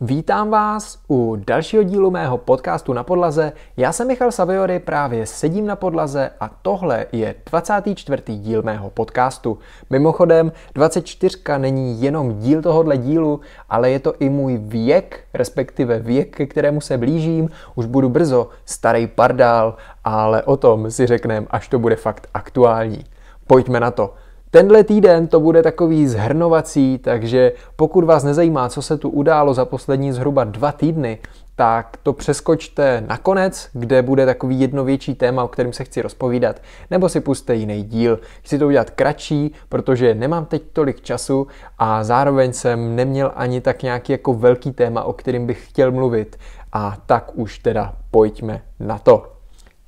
Vítám vás u dalšího dílu mého podcastu na podlaze. Já jsem Michal Saviory, právě sedím na podlaze a tohle je 24. díl mého podcastu. Mimochodem, 24 není jenom díl tohohle dílu, ale je to i můj věk, respektive věk, ke kterému se blížím. Už budu brzo starý pardál, ale o tom si řekneme, až to bude fakt aktuální. Pojďme na to. Tenhle týden to bude takový zhrnovací, takže pokud vás nezajímá, co se tu událo za poslední zhruba dva týdny, tak to přeskočte na konec, kde bude takový jedno větší téma, o kterém se chci rozpovídat, nebo si puste jiný díl. Chci to udělat kratší, protože nemám teď tolik času a zároveň jsem neměl ani tak nějaký jako velký téma, o kterým bych chtěl mluvit. A tak už teda pojďme na to.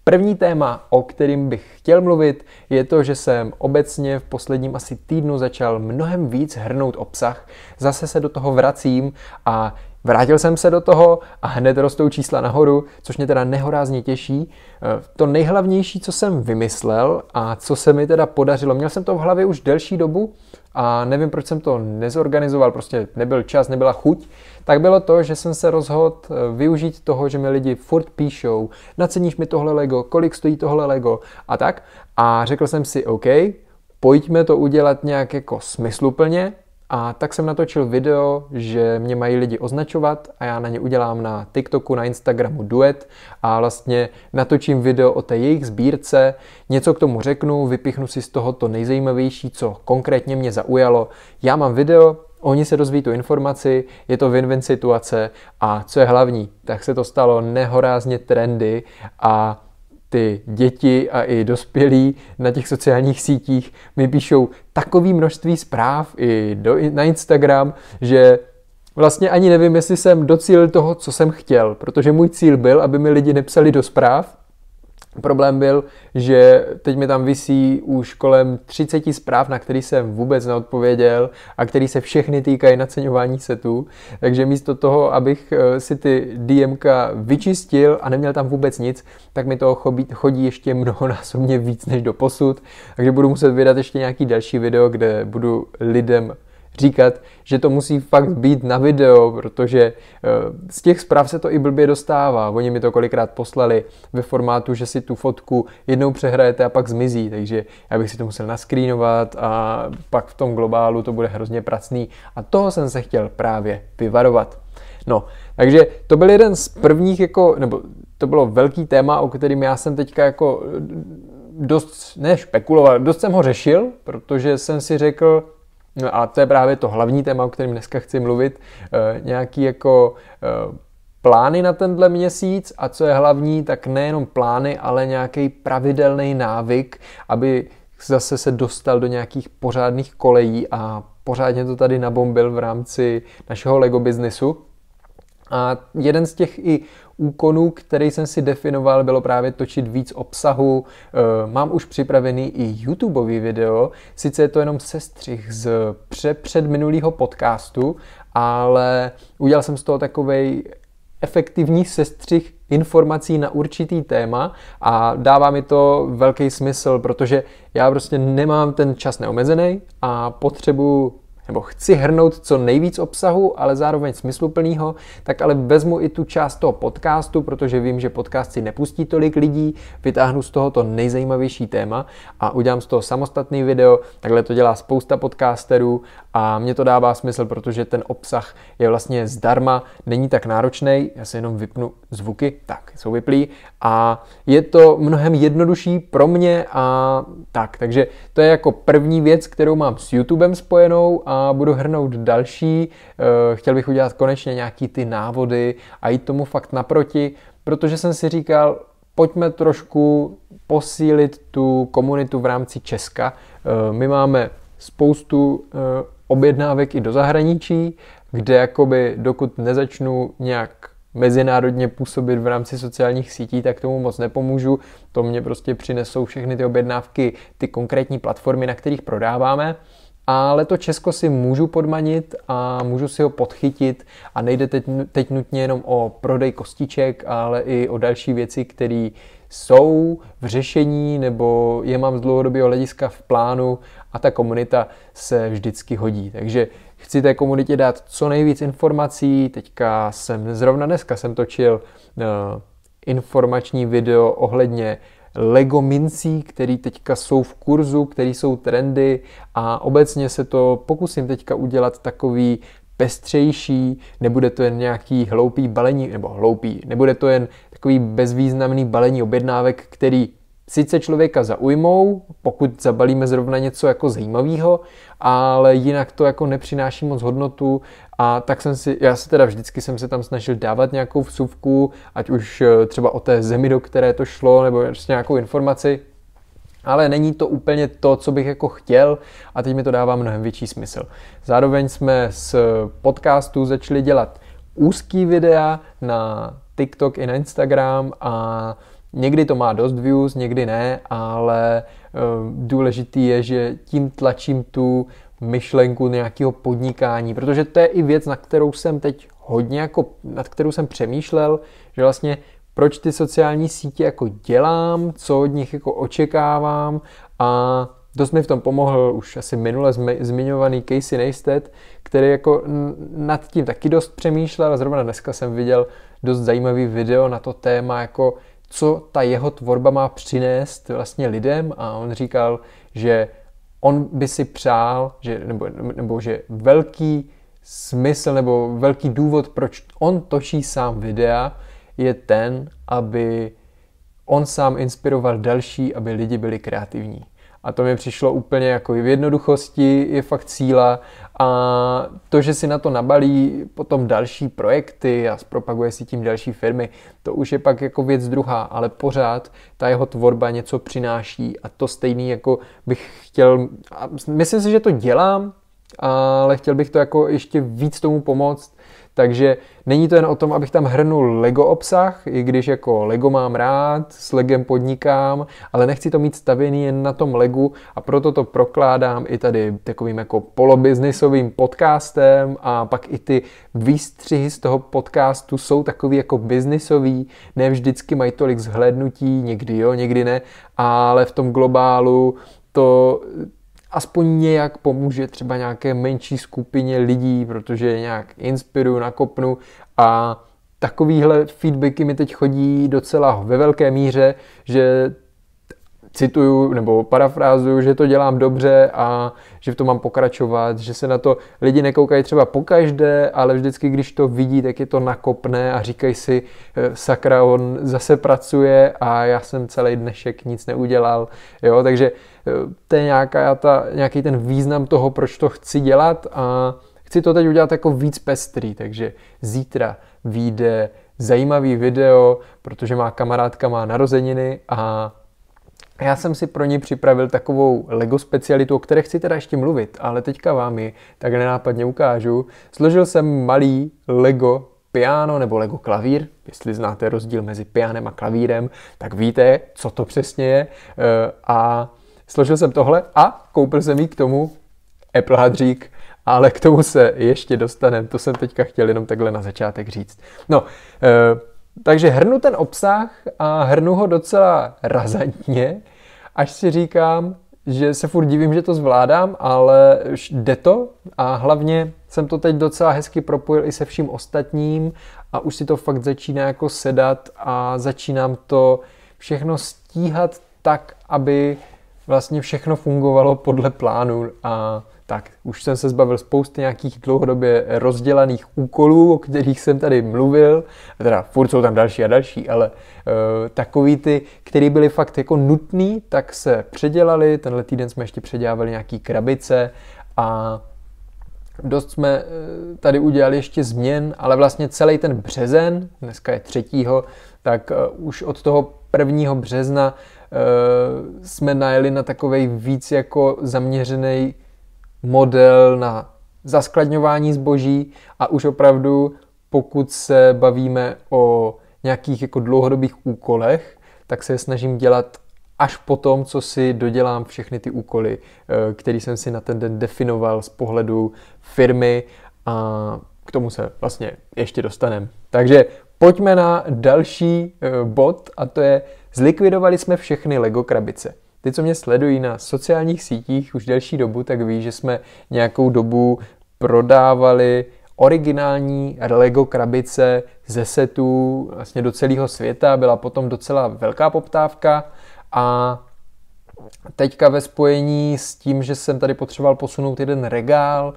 První téma, o kterým bych chtěl mluvit, je to, že jsem obecně v posledním asi týdnu začal mnohem víc hrnout obsah. Zase se do toho vracím a Vrátil jsem se do toho a hned rostou čísla nahoru, což mě teda nehorázně těší. Eh, to nejhlavnější, co jsem vymyslel a co se mi teda podařilo, měl jsem to v hlavě už delší dobu, a nevím, proč jsem to nezorganizoval, prostě nebyl čas, nebyla chuť, tak bylo to, že jsem se rozhodl eh, využít toho, že mi lidi furt píšou, naceníš mi tohle Lego, kolik stojí tohle Lego a tak. A řekl jsem si, OK, pojďme to udělat nějak jako smysluplně a tak jsem natočil video, že mě mají lidi označovat a já na ně udělám na TikToku, na Instagramu duet a vlastně natočím video o té jejich sbírce, něco k tomu řeknu, vypichnu si z toho to nejzajímavější, co konkrétně mě zaujalo. Já mám video, Oni se dozví tu informaci, je to win-win situace a co je hlavní, tak se to stalo nehorázně trendy a ty děti a i dospělí na těch sociálních sítích mi píšou takový množství zpráv i do, na Instagram, že vlastně ani nevím, jestli jsem docílil toho, co jsem chtěl, protože můj cíl byl, aby mi lidi nepsali do zpráv, Problém byl, že teď mi tam visí už kolem 30 zpráv, na který jsem vůbec neodpověděl a který se všechny týkají naceňování setů. Takže místo toho, abych eh, si ty DMK vyčistil a neměl tam vůbec nic, tak mi toho chodí, chodí ještě mnohonásobně víc než do posud. Takže budu muset vydat ještě nějaký další video, kde budu lidem říkat, že to musí fakt být na video, protože eh, z těch zpráv se to i blbě dostává. Oni mi to kolikrát poslali ve formátu, že si tu fotku jednou přehrajete a pak zmizí, takže já bych si to musel naskrýnovat a pak v tom globálu to bude hrozně pracný a toho jsem se chtěl právě vyvarovat. No, takže to byl jeden z prvních, jako, nebo to bylo velký téma, o kterým já jsem teďka jako eh, dost, ne špekuloval, dost jsem ho řešil, protože jsem si řekl, No a to je právě to hlavní téma, o kterém dneska chci mluvit. E, nějaký jako e, plány na tenhle měsíc a co je hlavní, tak nejenom plány, ale nějaký pravidelný návyk, aby zase se dostal do nějakých pořádných kolejí a pořádně to tady nabombil v rámci našeho Lego biznesu. A jeden z těch i úkonů, který jsem si definoval, bylo právě točit víc obsahu. Eh, mám už připravený i YouTube video, sice je to jenom sestřih z pře- předminulého podcastu, ale udělal jsem z toho takovej efektivní sestřih informací na určitý téma a dává mi to velký smysl, protože já prostě nemám ten čas neomezený a potřebuji nebo chci hrnout co nejvíc obsahu, ale zároveň smysluplného, tak ale vezmu i tu část toho podcastu, protože vím, že podcast si nepustí tolik lidí, vytáhnu z toho to nejzajímavější téma a udělám z toho samostatný video, takhle to dělá spousta podcasterů a mě to dává smysl, protože ten obsah je vlastně zdarma, není tak náročný, já si jenom vypnu zvuky, tak jsou vyplý a je to mnohem jednodušší pro mě a tak, takže to je jako první věc, kterou mám s YouTubem spojenou a budu hrnout další. Eh, chtěl bych udělat konečně nějaký ty návody a jít tomu fakt naproti, protože jsem si říkal, pojďme trošku posílit tu komunitu v rámci Česka. Eh, my máme spoustu eh, objednávek i do zahraničí, kde jakoby dokud nezačnu nějak mezinárodně působit v rámci sociálních sítí, tak tomu moc nepomůžu. To mě prostě přinesou všechny ty objednávky, ty konkrétní platformy, na kterých prodáváme ale to Česko si můžu podmanit a můžu si ho podchytit a nejde teď, teď nutně jenom o prodej kostiček, ale i o další věci, které jsou v řešení nebo je mám z dlouhodobého hlediska v plánu a ta komunita se vždycky hodí. Takže chci té komunitě dát co nejvíc informací. Teďka jsem, zrovna dneska jsem točil eh, informační video ohledně Lego mincí, které teďka jsou v kurzu, které jsou trendy a obecně se to pokusím teďka udělat takový pestřejší, nebude to jen nějaký hloupý balení, nebo hloupý, nebude to jen takový bezvýznamný balení objednávek, který sice člověka zaujmou, pokud zabalíme zrovna něco jako zajímavého, ale jinak to jako nepřináší moc hodnotu a tak jsem si, já se teda vždycky jsem se tam snažil dávat nějakou vsuvku, ať už eh, třeba o té zemi, do které to šlo, nebo prostě nějakou informaci, ale není to úplně to, co bych jako chtěl a teď mi to dává mnohem větší smysl. Zároveň jsme z podcastu začali dělat úzký videa na TikTok i na Instagram a někdy to má dost views, někdy ne, ale eh, důležitý je, že tím tlačím tu myšlenku nějakého podnikání, protože to je i věc, na kterou jsem teď hodně jako, nad kterou jsem přemýšlel, že vlastně proč ty sociální sítě jako dělám, co od nich jako očekávám a dost mi v tom pomohl už asi minule zmiňovaný Casey Neistat, který jako nad tím taky dost přemýšlel a zrovna dneska jsem viděl dost zajímavý video na to téma jako co ta jeho tvorba má přinést vlastně lidem a on říkal, že on by si přál, že, nebo, nebo že velký smysl nebo velký důvod, proč on točí sám videa, je ten, aby on sám inspiroval další, aby lidi byli kreativní. A to mi přišlo úplně jako v jednoduchosti, je fakt síla a to, že si na to nabalí potom další projekty a zpropaguje si tím další firmy, to už je pak jako věc druhá, ale pořád ta jeho tvorba něco přináší a to stejný jako bych chtěl, myslím si, že to dělám, ale chtěl bych to jako ještě víc tomu pomoct, takže není to jen o tom, abych tam hrnul Lego obsah, i když jako Lego mám rád, s Legem podnikám, ale nechci to mít stavěný jen na tom Legu a proto to prokládám i tady takovým jako polobiznisovým podcastem a pak i ty výstřihy z toho podcastu jsou takový jako biznisový, ne vždycky mají tolik zhlédnutí, někdy jo, někdy ne, ale v tom globálu to aspoň nějak pomůže třeba nějaké menší skupině lidí, protože nějak inspiruju, nakopnu a takovýhle feedbacky mi teď chodí docela ve velké míře, že cituju nebo parafrázuju, že to dělám dobře a že v tom mám pokračovat, že se na to lidi nekoukají třeba pokaždé, ale vždycky, když to vidí, tak je to nakopné a říkají si, eh, sakra, on zase pracuje a já jsem celý dnešek nic neudělal, jo, takže eh, to je nějaká ta, nějaký ten význam toho, proč to chci dělat a chci to teď udělat jako víc pestrý, takže zítra vyjde zajímavý video, protože má kamarádka má narozeniny a já jsem si pro ní připravil takovou LEGO specialitu, o které chci teda ještě mluvit, ale teďka vám ji tak nenápadně ukážu. Složil jsem malý LEGO piano nebo LEGO klavír. Jestli znáte rozdíl mezi pianem a klavírem, tak víte, co to přesně je. Eh, a složil jsem tohle a koupil jsem jí k tomu Apple hadřík, ale k tomu se ještě dostaneme. To jsem teďka chtěl jenom takhle na začátek říct. No, eh, takže hrnu ten obsah a hrnu ho docela razantně až si říkám, že se furt divím, že to zvládám, ale jde to a hlavně jsem to teď docela hezky propojil i se vším ostatním a už si to fakt začíná jako sedat a začínám to všechno stíhat tak, aby vlastně všechno fungovalo podle plánu a tak, už jsem se zbavil spousty nějakých dlouhodobě rozdělaných úkolů, o kterých jsem tady mluvil. Teda furt jsou tam další a další, ale uh, takový ty, které byly fakt jako nutný, tak se předělali. Tenhle týden jsme ještě předělávali nějaký krabice a dost jsme eh, tady udělali ještě změn, ale vlastně celý ten březen, dneska je třetího, tak eh, už od toho 1. března jsme najeli na takovej víc jako zaměřený model na zaskladňování zboží a už opravdu, pokud se bavíme o nějakých jako dlouhodobých úkolech, tak se je snažím dělat až po tom, co si dodělám všechny ty úkoly, eh, který jsem si na ten den definoval z pohledu firmy a k tomu se vlastně ještě dostaneme. Takže pojďme na další eh, bod a to je zlikvidovali jsme všechny Lego krabice. Ty, co mě sledují na sociálních sítích už delší dobu, tak ví, že jsme nějakou dobu prodávali originální Lego krabice ze setů vlastně do celého světa. Byla potom docela velká poptávka a teďka ve spojení s tím, že jsem tady potřeboval posunout jeden regál,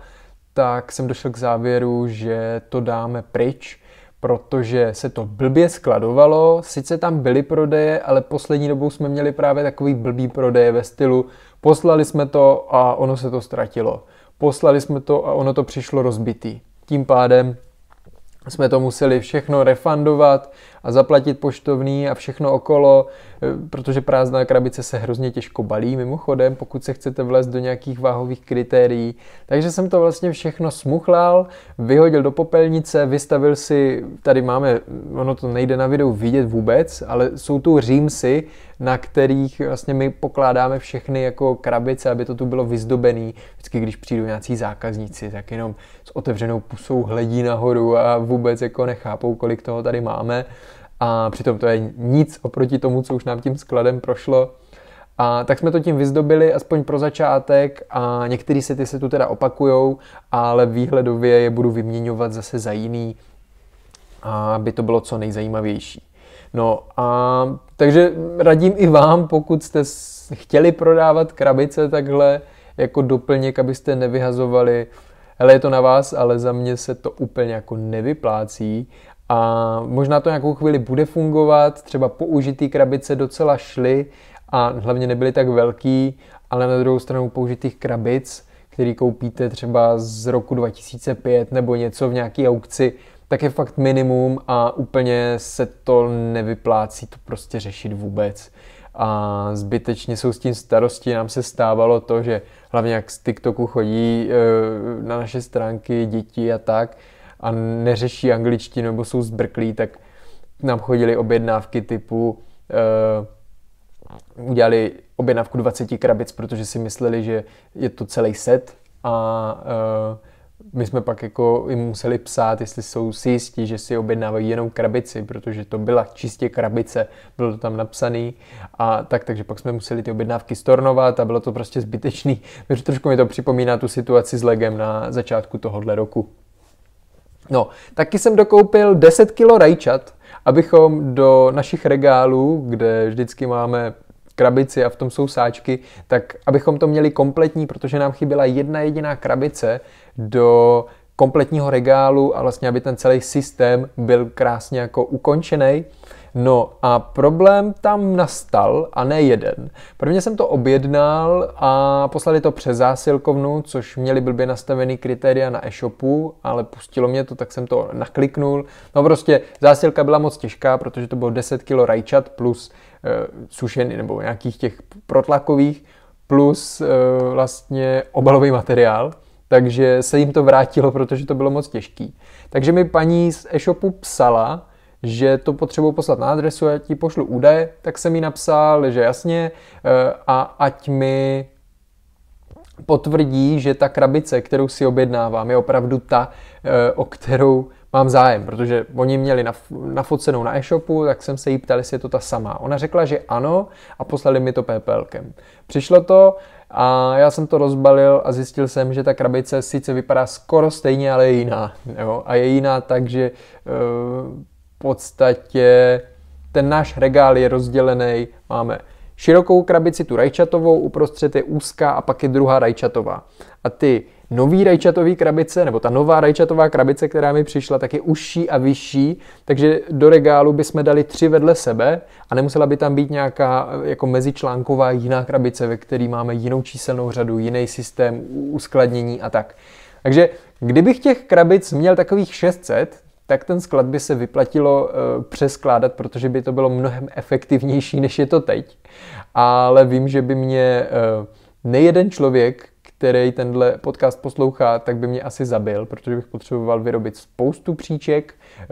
tak jsem došel k závěru, že to dáme pryč protože se to blbě skladovalo, sice tam byly prodeje, ale poslední dobou jsme měli právě takový blbý prodeje ve stylu poslali jsme to a ono se to ztratilo. Poslali jsme to a ono to přišlo rozbitý. Tím pádem jsme to museli všechno refundovat a zaplatit poštovný a všechno okolo, eh, protože prázdná krabice se hrozně těžko balí mimochodem, pokud se chcete vlézt do nějakých váhových kritérií. Takže jsem to vlastně všechno smuchlal, vyhodil do popelnice, vystavil si, tady máme, ono to nejde na videu vidět vůbec, ale jsou tu římsy, na kterých vlastně my pokládáme všechny jako krabice, aby to tu bylo vyzdobený. Vždycky, když přijdou nějací zákazníci, tak jenom s otevřenou pusou hledí nahoru a vůbec jako nechápou, kolik toho tady máme a přitom to je nic oproti tomu, co už nám tím skladem prošlo. A tak jsme to tím vyzdobili, aspoň pro začátek a některé sety se tu teda opakujou, ale výhledově je budu vyměňovat zase za jiný, aby to bylo co nejzajímavější. No a takže radím i vám, pokud jste chtěli prodávat krabice takhle jako doplněk, abyste nevyhazovali Ale je to na vás, ale za mě se to úplně jako nevyplácí a možná to nějakou chvíli bude fungovat, třeba použitý krabice docela šly a hlavně nebyly tak velký, ale na druhou stranu použitých krabic, který koupíte třeba z roku 2005 nebo něco v nějaké aukci, tak je fakt minimum a úplně se to nevyplácí to prostě řešit vůbec. A zbytečně jsou s tím starosti. Nám se stávalo to, že hlavně jak z TikToku chodí eh, na naše stránky děti a tak, a neřeší angličtinu nebo jsou zbrklí, tak nám chodili objednávky typu uh, udělali objednávku 20 krabic, protože si mysleli, že je to celý set a uh, my jsme pak jako jim museli psát, jestli jsou si jistí, že si objednávají jenom krabici, protože to byla čistě krabice, bylo to tam napsaný a tak, takže pak jsme museli ty objednávky stornovat a bylo to prostě zbytečný. Trošku mi to připomíná tu situaci s legem na začátku tohohle roku. No, taky jsem dokoupil 10 kg rajčat, abychom do našich regálů, kde vždycky máme krabici a v tom jsou sáčky, tak abychom to měli kompletní, protože nám chyběla jedna jediná krabice do kompletního regálu a vlastně, aby ten celý systém byl krásně jako ukončený, No a problém tam nastal, a ne jeden. Prvně jsem to objednal a poslali to přes zásilkovnu, což měli blbě nastavený kritéria na e-shopu, ale pustilo mě to, tak jsem to nakliknul. No prostě zásilka byla moc těžká, protože to bylo 10 kg rajčat plus e, sušený nebo nějakých těch protlakových plus e, vlastně obalový materiál takže se jim to vrátilo, protože to bylo moc těžký. Takže mi paní z e-shopu psala, že to potřebuji poslat na adresu, já ti pošlu údaje, tak jsem jí napsal, že jasně, eh, a ať mi potvrdí, že ta krabice, kterou si objednávám, je opravdu ta, eh, o kterou mám zájem, protože oni měli nafocenou na e-shopu, tak jsem se jí ptal, jestli je to ta samá. Ona řekla, že ano a poslali mi to PPLkem. Přišlo to a já jsem to rozbalil a zjistil jsem, že ta krabice sice vypadá skoro stejně, ale je jiná. Jo? A je jiná tak, že uh, podstatě ten náš regál je rozdělený. Máme širokou krabici, tu rajčatovou, uprostřed je úzká a pak je druhá rajčatová. A ty nový rajčatový krabice, nebo ta nová rajčatová krabice, která mi přišla, tak je užší a vyšší, takže do regálu bychom dali tři vedle sebe a nemusela by tam být nějaká jako mezičlánková jiná krabice, ve které máme jinou číselnou řadu, jiný systém uskladnění a tak. Takže kdybych těch krabic měl takových 600, tak ten sklad by se vyplatilo eh, přeskládat, protože by to bylo mnohem efektivnější, než je to teď. Ale vím, že by mě eh, nejeden člověk, který tenhle podcast poslouchá, tak by mě asi zabil, protože bych potřeboval vyrobit spoustu příček, eh,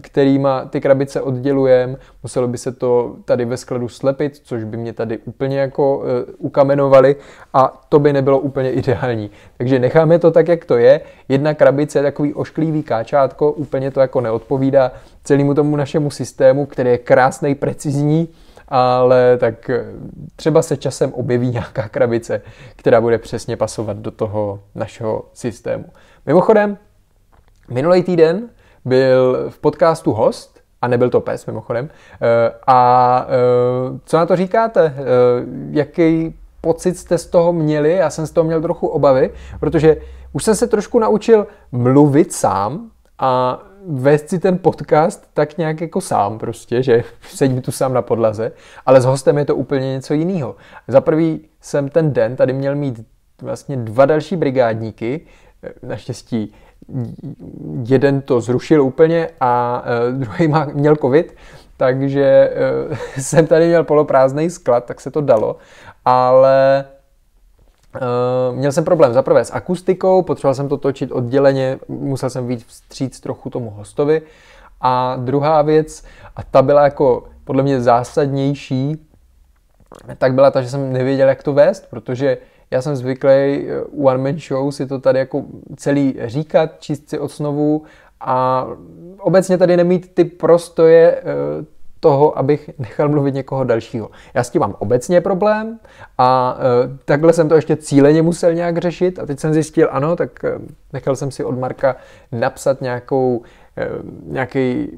kterýma ty krabice oddělujem. Muselo by se to tady ve skladu slepit, což by mě tady úplně jako eh, ukamenovali a to by nebylo úplně ideální. Takže necháme to tak, jak to je. Jedna krabice je takový ošklivý káčátko, úplně to jako neodpovídá celému tomu našemu systému, který je krásný, precizní, ale tak eh, třeba se časem objeví nějaká krabice, která bude přesně pasovat do toho našeho systému. Mimochodem, minulý týden byl v podcastu host, a nebyl to pes mimochodem, eh, a eh, co na to říkáte? Jaký pocit jste z toho měli? Já jsem z toho měl trochu obavy, protože už jsem se trošku naučil mluvit sám, a vést si ten podcast tak nějak jako sám prostě, že sedím tu sám na podlaze, ale s hostem je to úplně něco jiného. Za prvý jsem ten den tady měl mít vlastně dva další brigádníky, naštěstí jeden to zrušil úplně a e, druhý má, měl covid, takže e, jsem tady měl poloprázdný sklad, tak se to dalo, ale Uh, měl jsem problém zaprvé s akustikou, potřeboval jsem to točit odděleně, musel jsem víc vstříc trochu tomu hostovi. A druhá věc, a ta byla jako podle mě zásadnější, tak byla ta, že jsem nevěděl, jak to vést, protože já jsem zvyklý u eh, one man show si to tady jako celý říkat, číst si snovu a obecně tady nemít ty prostoje, eh, toho, abych nechal mluvit někoho dalšího. Já s tím mám obecně problém a e, takhle jsem to ještě cíleně musel nějak řešit a teď jsem zjistil, ano, tak e, nechal jsem si od Marka napsat nějakou, e, nějaký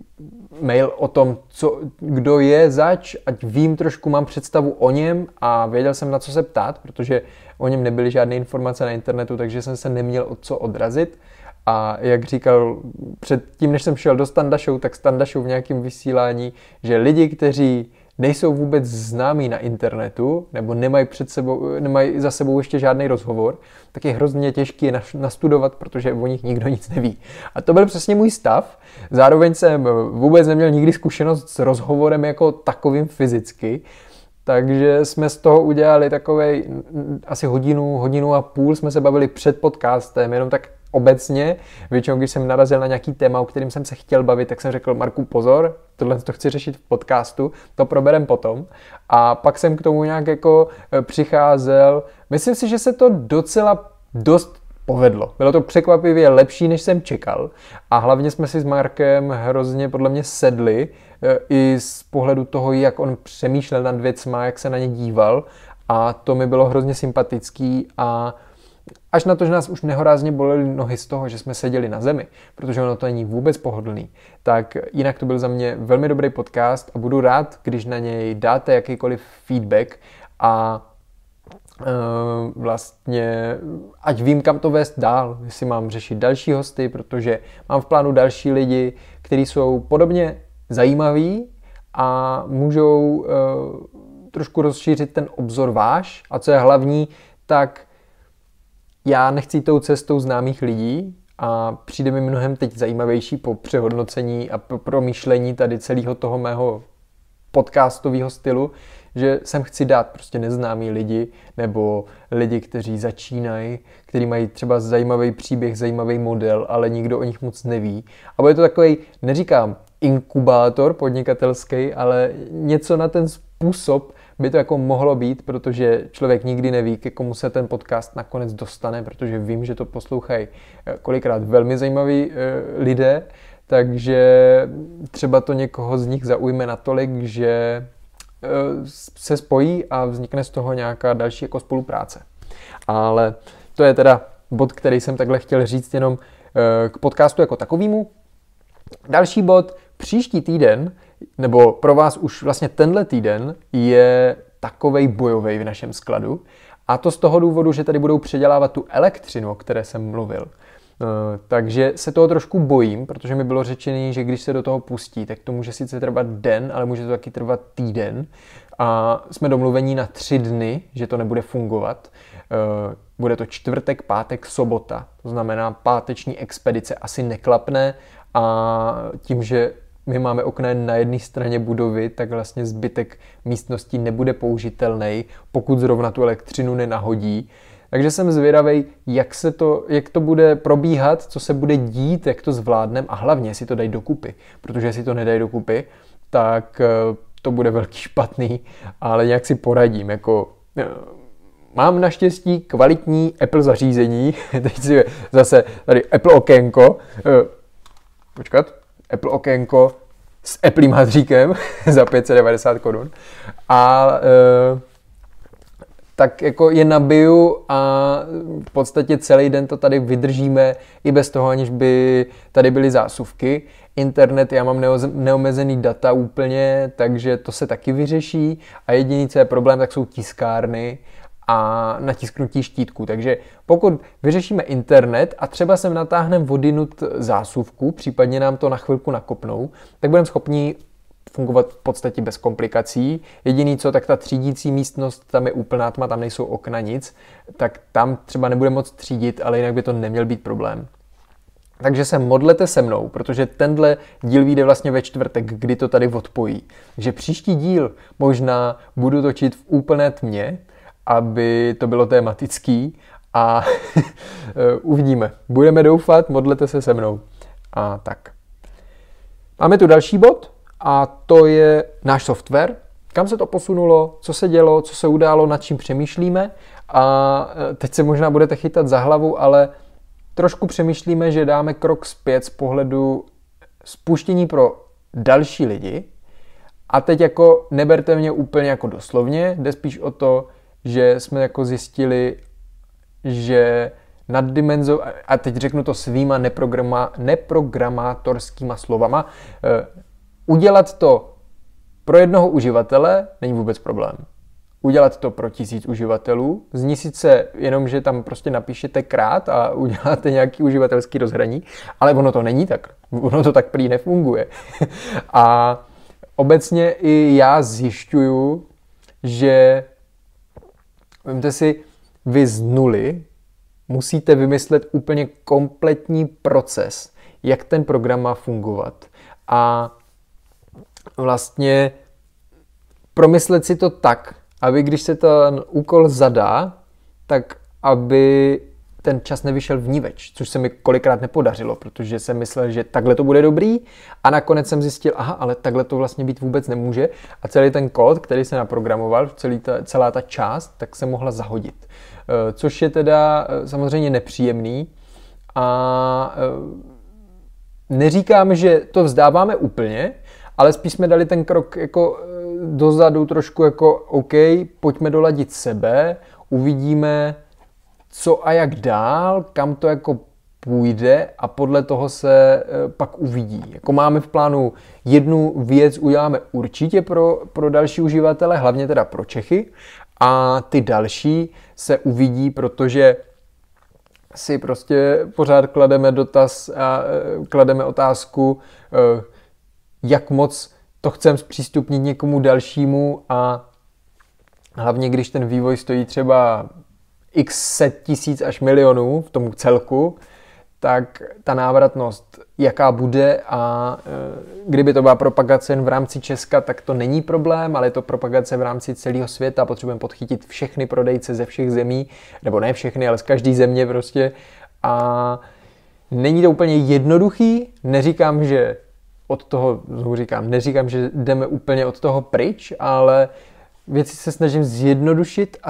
mail o tom, co, kdo je zač, ať vím trošku, mám představu o něm a věděl jsem, na co se ptát, protože o něm nebyly žádné informace na internetu, takže jsem se neměl od co odrazit. A jak říkal předtím, než jsem šel do Standa Show, tak Standa Show v nějakém vysílání, že lidi, kteří nejsou vůbec známí na internetu nebo nemají, před sebou, nemají za sebou ještě žádný rozhovor, tak je hrozně těžký je nastudovat, protože o nich nikdo nic neví. A to byl přesně můj stav. Zároveň jsem vůbec neměl nikdy zkušenost s rozhovorem jako takovým fyzicky, takže jsme z toho udělali takové asi hodinu, hodinu a půl jsme se bavili před podcastem, jenom tak obecně. Většinou, když jsem narazil na nějaký téma, o kterým jsem se chtěl bavit, tak jsem řekl, Marku, pozor, tohle to chci řešit v podcastu, to proberem potom. A pak jsem k tomu nějak jako e, přicházel. Myslím si, že se to docela dost povedlo. Bylo to překvapivě lepší, než jsem čekal. A hlavně jsme si s Markem hrozně podle mě sedli e, i z pohledu toho, jak on přemýšlel nad věcma, jak se na ně díval. A to mi bylo hrozně sympatický a Až na to, že nás už nehorázně bolely nohy z toho, že jsme seděli na zemi, protože ono to není vůbec pohodlný, tak jinak to byl za mě velmi dobrý podcast a budu rád, když na něj dáte jakýkoliv feedback a eh, vlastně, ať vím, kam to vést dál, jestli mám řešit další hosty, protože mám v plánu další lidi, kteří jsou podobně zajímaví a můžou e, trošku rozšířit ten obzor váš. A co je hlavní, tak já nechci tou cestou známých lidí a přijde mi mnohem teď zajímavější po přehodnocení a po promýšlení tady celého toho mého podcastového stylu, že sem chci dát prostě neznámí lidi nebo lidi, kteří začínají, kteří mají třeba zajímavý příběh, zajímavý model, ale nikdo o nich moc neví. A bude to takový, neříkám inkubátor podnikatelský, ale něco na ten způsob, by to jako mohlo být, protože člověk nikdy neví, ke komu se ten podcast nakonec dostane, protože vím, že to poslouchají eh, kolikrát velmi zajímaví eh, lidé, takže třeba to někoho z nich zaujme natolik, že eh, se spojí a vznikne z toho nějaká další jako spolupráce. Ale to je teda bod, který jsem takhle chtěl říct jenom k podcastu jako takovýmu. Další bod, příští týden nebo pro vás už vlastně tenhle týden je takovej bojovej v našem skladu. A to z toho důvodu, že tady budou předělávat tu elektřinu, o které jsem mluvil. Eh, takže se toho trošku bojím, protože mi bylo řečeno, že když se do toho pustí, tak to může sice trvat den, ale může to taky trvat týden. A jsme domluveni na tři dny, že to nebude fungovat. Eh, bude to čtvrtek, pátek, sobota. To znamená, páteční expedice asi neklapne a tím, že my máme okna na jedné straně budovy, tak vlastně zbytek místnosti nebude použitelný, pokud zrovna tu elektřinu nenahodí. Takže jsem zvědavý, jak, se to, jak to bude probíhat, co se bude dít, jak to zvládnem a hlavně, si to dají dokupy. Protože si to nedají dokupy, tak eh, to bude velký špatný, ale nějak si poradím. Jako, eh, mám naštěstí kvalitní Apple zařízení, teď si zase tady Apple okénko, eh, počkat, Apple okénko s Apple hadříkem za 590 korun. A e, tak jako je nabiju a v podstatě celý den to tady vydržíme i bez toho, aniž by tady byly zásuvky. Internet, já mám neomezený data úplně, takže to se taky vyřeší a jediný, co je problém, tak jsou tiskárny, a natisknutí štítku. Takže pokud vyřešíme internet a třeba sem natáhneme vodinut zásuvku, případně nám to na chvilku nakopnou, tak budeme schopni fungovat v podstatě bez komplikací. Jediný co, tak ta třídící místnost, tam je úplná tma, tam nejsou okna, nic, tak tam třeba nebude moc třídit, ale jinak by to neměl být problém. Takže se modlete se mnou, protože tenhle díl vyjde vlastně ve čtvrtek, kdy to tady odpojí. Takže příští díl možná budu točit v úplné tmě, aby to bylo tématický a eh, uvidíme. Budeme doufat, modlete se se mnou. A tak. Máme tu další bod a to je náš software, kam se to posunulo, co se dělo, co se událo, nad čím přemýšlíme a eh, teď se možná budete chytat za hlavu, ale trošku přemýšlíme, že dáme krok zpět z pohledu spuštění pro další lidi a teď jako neberte mě úplně jako doslovně, jde spíš o to, že jsme jako zjistili, že naddimenzo, a teď řeknu to svýma neprograma, neprogramátorskýma slovama, eh, udělat to pro jednoho uživatele není vůbec problém. Udělat to pro tisíc uživatelů zní sice jenom, že tam prostě napíšete krát a uděláte nějaký uživatelský rozhraní, ale ono to není tak. Ono to tak prý nefunguje. a obecně i já zjišťuju, že Vemte si, vy z nuly musíte vymyslet úplně kompletní proces, jak ten program má fungovat. A vlastně promyslet si to tak, aby když se ten úkol zadá, tak aby ten čas nevyšel vníveč, což se mi kolikrát nepodařilo, protože jsem myslel, že takhle to bude dobrý a nakonec jsem zjistil, aha, ale takhle to vlastně být vůbec nemůže a celý ten kód, který se naprogramoval, celý ta, celá ta část, tak se mohla zahodit, eh, což je teda eh, samozřejmě nepříjemný a eh, neříkám, že to vzdáváme úplně, ale spíš jsme dali ten krok jako dozadu trošku jako OK, pojďme doladit sebe, uvidíme, co a jak dál, kam to jako půjde a podle toho se eh, pak uvidí. Jako máme v plánu jednu věc, uděláme určitě pro, pro další uživatele, hlavně teda pro Čechy a ty další se uvidí, protože si prostě pořád klademe dotaz a eh, klademe otázku, eh, jak moc to chceme zpřístupnit někomu dalšímu a hlavně když ten vývoj stojí třeba x set tisíc až milionů v tom celku, tak ta návratnost, jaká bude a e, kdyby to byla propagace jen v rámci Česka, tak to není problém, ale je to propagace v rámci celého světa, potřebujeme podchytit všechny prodejce ze všech zemí, nebo ne všechny, ale z každé země prostě a není to úplně jednoduchý, neříkám, že od toho, znovu říkám, neříkám, že jdeme úplně od toho pryč, ale věci se snažím zjednodušit a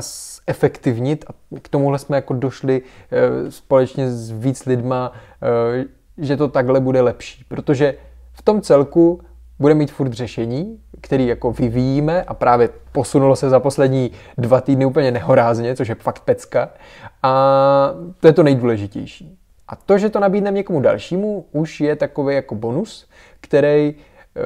zefektivnit a k tomuhle jsme jako došli eh, společně s víc lidma, eh, že to takhle bude lepší, protože v tom celku bude mít furt řešení, který jako vyvíjíme a právě posunulo se za poslední dva týdny úplně nehorázně, což je fakt pecka a to je to nejdůležitější. A to, že to nabídneme někomu dalšímu, už je takový jako bonus, který eh,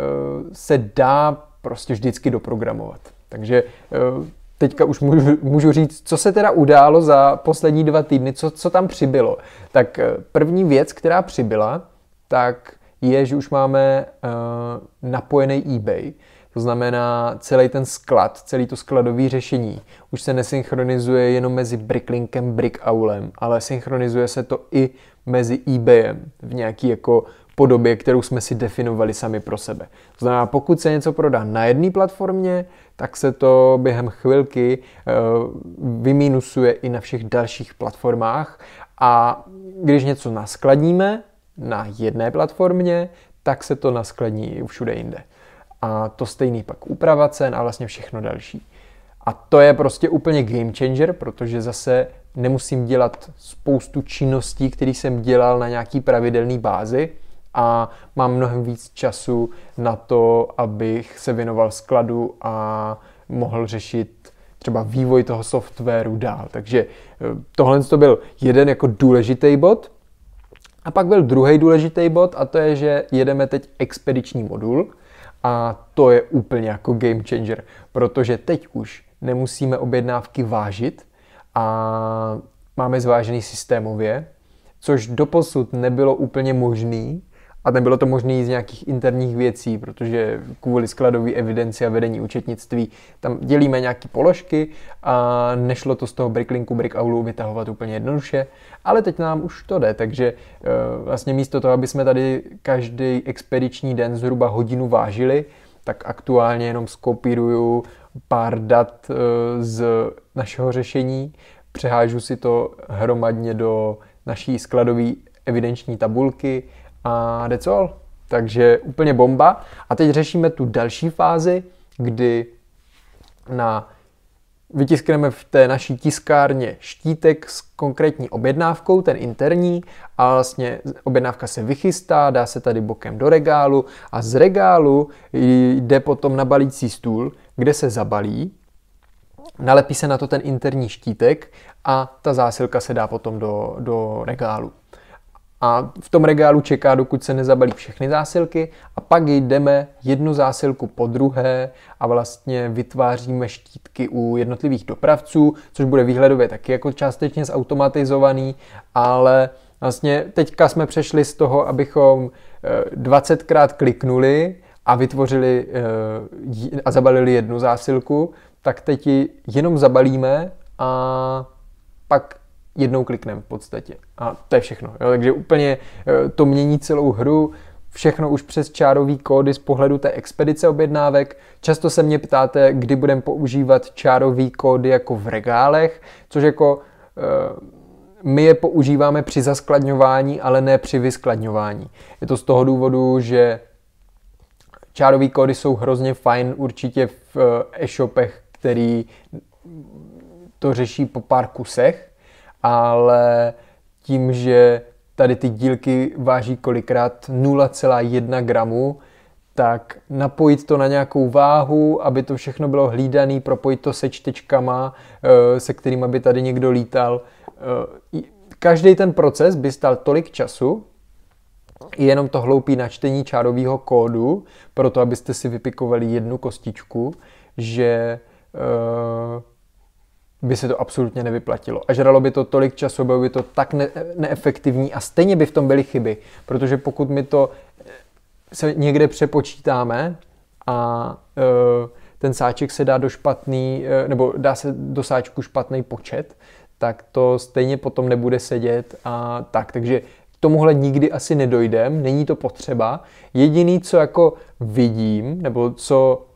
se dá prostě vždycky doprogramovat. Takže eh, teďka už můžu, můžu říct, co se teda událo za poslední dva týdny, co, co tam přibylo. Tak eh, první věc, která přibyla, tak je, že už máme uh, napojený eBay. To znamená, celý ten sklad, celý to skladové řešení už se nesynchronizuje jenom mezi Bricklinkem, Brickaulem, ale synchronizuje se to i mezi eBayem v nějaký jako podobě, kterou jsme si definovali sami pro sebe. To znamená, pokud se něco prodá na jedné platformě, tak se to během chvilky eh, vyminusuje i na všech dalších platformách a když něco naskladníme na jedné platformě, tak se to naskladní i všude jinde. A to stejný pak úprava cen a vlastně všechno další. A to je prostě úplně game changer, protože zase nemusím dělat spoustu činností, které jsem dělal na nějaký pravidelné bázi, a mám mnohem víc času na to, abych se věnoval skladu a mohl řešit třeba vývoj toho softwaru dál. Takže eh, tohle to byl jeden jako důležitý bod. A pak byl druhý důležitý bod a to je, že jedeme teď expediční modul a to je úplně jako game changer, protože teď už nemusíme objednávky vážit a máme zvážený systémově, což doposud nebylo úplně možný, a nebylo to možné z nějakých interních věcí, protože kvůli skladové evidenci a vedení účetnictví tam dělíme nějaké položky a nešlo to z toho Bricklinku, Brickaulu vytahovat úplně jednoduše, ale teď nám už to jde, takže eh, vlastně místo toho, aby jsme tady každý expediční den zhruba hodinu vážili, tak aktuálně jenom skopíruju pár dat eh, z našeho řešení, přehážu si to hromadně do naší skladové evidenční tabulky, a that's all. Takže úplně bomba. A teď řešíme tu další fázi, kdy na vytiskneme v té naší tiskárně štítek s konkrétní objednávkou, ten interní, a vlastně objednávka se vychystá, dá se tady bokem do regálu a z regálu jde potom na balící stůl, kde se zabalí, nalepí se na to ten interní štítek a ta zásilka se dá potom do, do regálu a v tom regálu čeká, dokud se nezabalí všechny zásilky a pak jdeme jednu zásilku po druhé a vlastně vytváříme štítky u jednotlivých dopravců, což bude výhledově taky jako částečně zautomatizovaný, ale vlastně teďka jsme přešli z toho, abychom 20krát eh, kliknuli a vytvořili eh, a zabalili jednu zásilku, tak teď ji jenom zabalíme a pak jednou kliknem v podstatě. A to je všechno. Jo? Takže úplně eh, to mění celou hru, všechno už přes čárový kódy z pohledu té expedice objednávek. Často se mě ptáte, kdy budem používat čárový kódy jako v regálech, což jako eh, my je používáme při zaskladňování, ale ne při vyskladňování. Je to z toho důvodu, že čárový kódy jsou hrozně fajn určitě v eh, e-shopech, který to řeší po pár kusech, ale tím, že tady ty dílky váží kolikrát 0,1 gramu, tak napojit to na nějakou váhu, aby to všechno bylo hlídané, propojit to se čtečkama, eh, se kterými by tady někdo lítal. Eh, Každý ten proces by stal tolik času, jenom to hloupý načtení čárového kódu, proto abyste si vypikovali jednu kostičku, že eh, by se to absolutně nevyplatilo. A žralo by to tolik času, bylo by to tak ne- neefektivní a stejně by v tom byly chyby, protože pokud my to eh, se někde přepočítáme a e, ten sáček se dá do špatný, e, nebo dá se do sáčku špatný počet, tak to stejně potom nebude sedět a tak. Takže k tomuhle nikdy asi nedojdem, není to potřeba. Jediný, co jako vidím, nebo co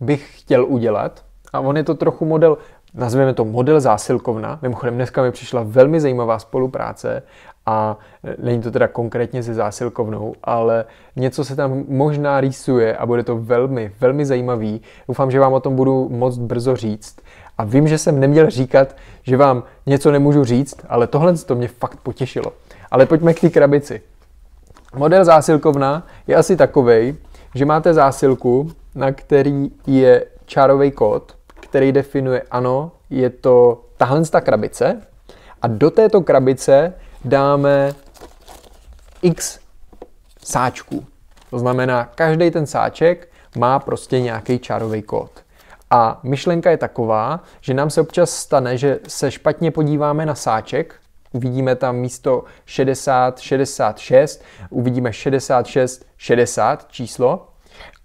bych chtěl udělat, a on je to trochu model nazveme to model zásilkovna. Mimochodem dneska mi přišla velmi zajímavá spolupráce a e, není to teda konkrétně se zásilkovnou, ale něco se tam možná rýsuje a bude to velmi, velmi zajímavý. Doufám, že vám o tom budu moc brzo říct. A vím, že jsem neměl říkat, že vám něco nemůžu říct, ale tohle to mě fakt potěšilo. Ale pojďme k té krabici. Model zásilkovna je asi takovej, že máte zásilku, na který je čárový kód, který definuje, ano, je to tahle ta krabice a do této krabice dáme x sáčků. To znamená, každý ten sáček má prostě nějaký čárový kód. A myšlenka je taková, že nám se občas stane, že se špatně podíváme na sáček, uvidíme tam místo 60, 66, uvidíme 66, 60 číslo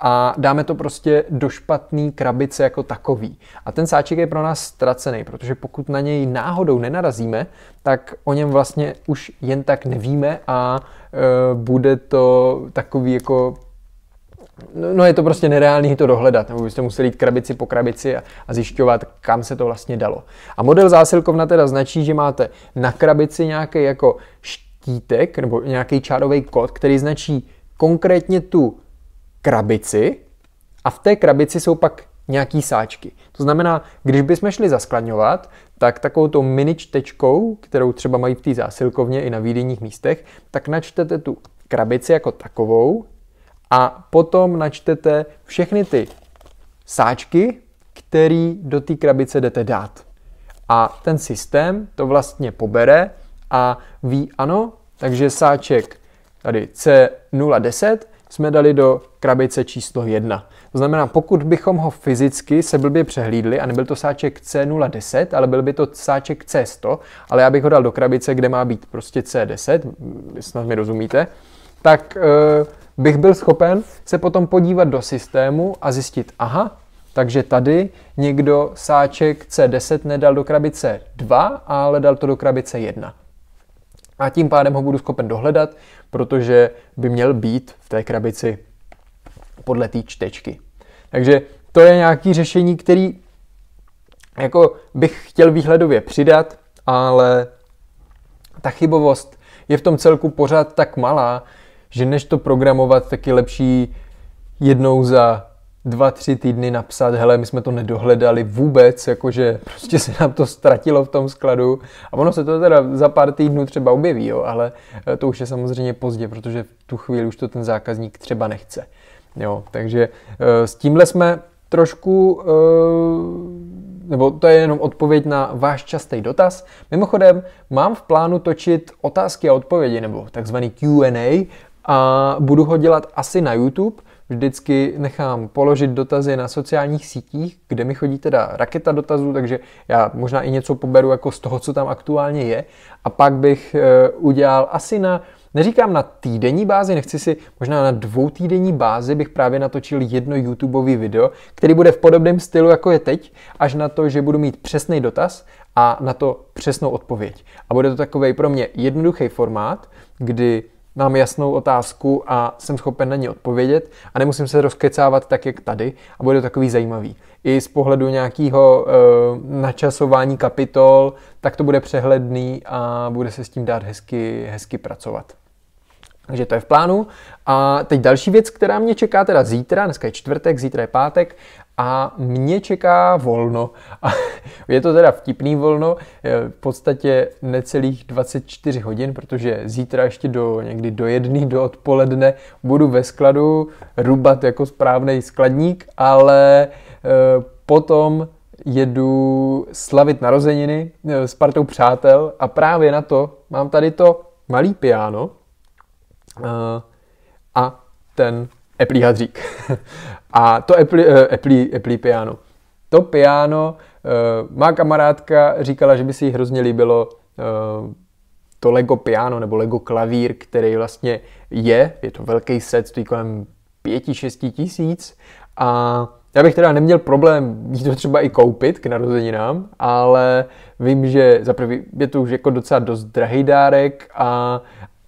a dáme to prostě do špatný krabice jako takový. A ten sáček je pro nás ztracený, protože pokud na něj náhodou nenarazíme, tak o něm vlastně už jen tak nevíme a e, bude to takový jako No, no je to prostě nereálný to dohledat, nebo byste museli jít krabici po krabici a, a zjišťovat, kam se to vlastně dalo. A model zásilkovna teda značí, že máte na krabici nějaký jako štítek nebo nějaký čárový kód, který značí konkrétně tu krabici a v té krabici jsou pak nějaký sáčky. To znamená, když bychom šli zaskladňovat, tak takovou tou mini čtečkou, kterou třeba mají v té zásilkovně i na výdejních místech, tak načtete tu krabici jako takovou a potom načtete všechny ty sáčky, který do té krabice jdete dát. A ten systém to vlastně pobere a ví ano, takže sáček tady C010 jsme dali do krabice číslo 1. To znamená, pokud bychom ho fyzicky se blbě přehlídli a nebyl to sáček C010, ale byl by to sáček C100, ale já bych ho dal do krabice, kde má být prostě C10, snad mi rozumíte, tak e, bych byl schopen se potom podívat do systému a zjistit, aha, takže tady někdo sáček C10 nedal do krabice 2, ale dal to do krabice 1 a tím pádem ho budu schopen dohledat, protože by měl být v té krabici podle té čtečky. Takže to je nějaké řešení, který jako bych chtěl výhledově přidat, ale ta chybovost je v tom celku pořád tak malá, že než to programovat, tak je lepší jednou za dva, tři týdny napsat, hele, my jsme to nedohledali vůbec, jakože prostě se nám to ztratilo v tom skladu. A ono se to teda za pár týdnů třeba objeví, jo, ale eh, to už je samozřejmě pozdě, protože v tu chvíli už to ten zákazník třeba nechce. Jo, takže eh, s tímhle jsme trošku, eh, nebo to je jenom odpověď na váš častý dotaz. Mimochodem, mám v plánu točit otázky a odpovědi, nebo takzvaný Q&A, a budu ho dělat asi na YouTube, vždycky nechám položit dotazy na sociálních sítích, kde mi chodí teda raketa dotazů, takže já možná i něco poberu jako z toho, co tam aktuálně je. A pak bych eh, udělal asi na Neříkám na týdenní bázi, nechci si, možná na dvou týdenní bázi bych právě natočil jedno YouTubeový video, který bude v podobném stylu, jako je teď, až na to, že budu mít přesný dotaz a na to přesnou odpověď. A bude to takový pro mě jednoduchý formát, kdy nám jasnou otázku a jsem schopen na ní odpovědět a nemusím se rozkecávat tak, jak tady a bude to takový zajímavý. I z pohledu nějakého e, eh, načasování kapitol, tak to bude přehledný a bude se s tím dát hezky, hezky pracovat. Takže to je v plánu. A teď další věc, která mě čeká teda zítra, dneska je čtvrtek, zítra je pátek, a mě čeká volno. A je to teda vtipný volno, eh, v podstatě necelých 24 hodin, protože zítra ještě do někdy do jedný, do odpoledne budu ve skladu rubat jako správný skladník, ale eh, potom jedu slavit narozeniny eh, s partou přátel a právě na to mám tady to malý piano a ten eplý hadřík. A to Apple, uh, Apple, Apple piano. To piano, uh, má kamarádka říkala, že by si jí hrozně líbilo uh, to Lego piano nebo Lego klavír, který vlastně je, je to velký set, stojí kolem 5-6 tisíc a já bych teda neměl problém jít to třeba i koupit k narozeninám, ale vím, že za prvý je to už jako docela dost drahý dárek a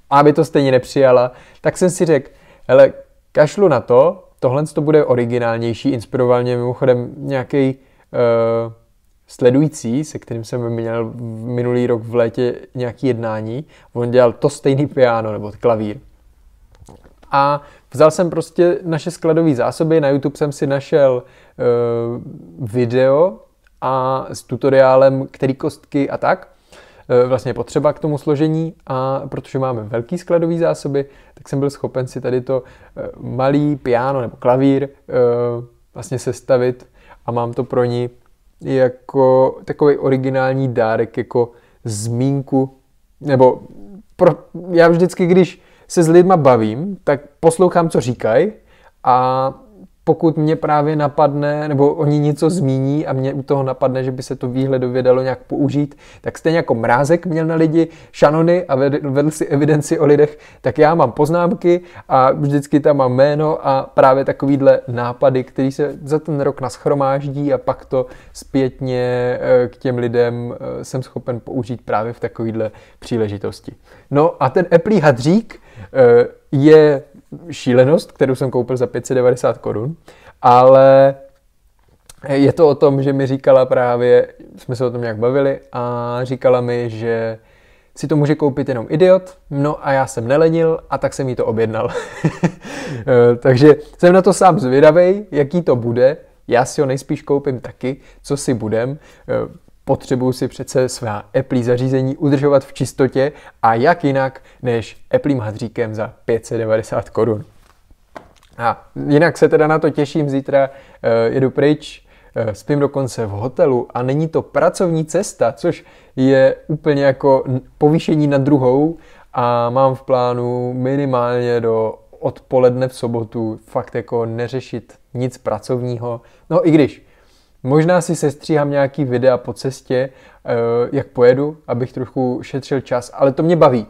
aby to stejně nepřijala, tak jsem si řekl, hele, kašlu na to, Tohle to bude originálnější, inspiroval mě mimochodem nějaký uh, sledující, se kterým jsem měl minulý rok v létě nějaký jednání. On dělal to stejný piano nebo klavír. A vzal jsem prostě naše skladové zásoby, na YouTube jsem si našel uh, video a s tutoriálem, který kostky a tak – Eh, vlastně potřeba k tomu složení a protože máme velký skladový zásoby, tak jsem byl schopen si tady to eh, malý piano nebo klavír eh, vlastně sestavit a mám to pro ní jako takový originální dárek, jako zmínku, nebo pro, já vždycky, když se s lidma bavím, tak poslouchám, co říkají a pokud mě právě napadne, nebo oni něco zmíní a mě u toho napadne, že by se to výhledově dalo nějak použít, tak stejně jako Mrázek měl na lidi šanony a vedl, vedl si evidenci o lidech, tak já mám poznámky a vždycky tam mám jméno a právě takovýhle nápady, který se za ten rok naschromáždí a pak to zpětně eh, k těm lidem eh, jsem schopen použít právě v takovýhle příležitosti. No a ten Eplý hadřík eh, je šílenost, kterou jsem koupil za 590 korun, ale je to o tom, že mi říkala právě, jsme se o tom nějak bavili a říkala mi, že si to může koupit jenom idiot, no a já jsem nelenil a tak jsem jí to objednal. Takže jsem na to sám zvědavej, jaký to bude. Já si ho nejspíš koupím taky, co si budem potřebuju si přece svá Apple zařízení udržovat v čistotě a jak jinak než Apple hadříkem za 590 korun. A jinak se teda na to těším, zítra uh, jedu pryč, uh, spím dokonce v hotelu a není to pracovní cesta, což je úplně jako povýšení na druhou a mám v plánu minimálně do odpoledne v sobotu fakt jako neřešit nic pracovního. No i když Možná si sestříhám nějaký videa po cestě, eh, jak pojedu, abych trošku šetřil čas, ale to mě baví.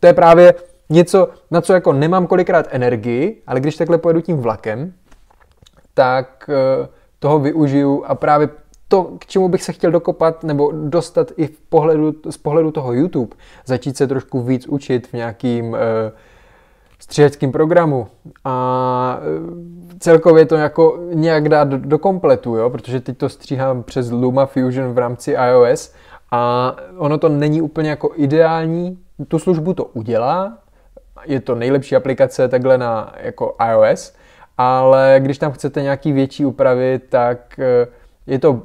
To je právě něco, na co jako nemám kolikrát energii, ale když takhle pojedu tím vlakem, tak eh, toho využiju a právě to, k čemu bych se chtěl dokopat nebo dostat i v pohledu, z pohledu toho YouTube, začít se trošku víc učit v nějakým uh, střeleckém programu a e, celkově to jako nějak dát do, do kompletu, jo? protože teď to stříhám přes Luma Fusion v rámci iOS a ono to není úplně jako ideální, tu službu to udělá, je to nejlepší aplikace takhle na jako iOS, ale když tam chcete nějaký větší úpravy, tak e, je to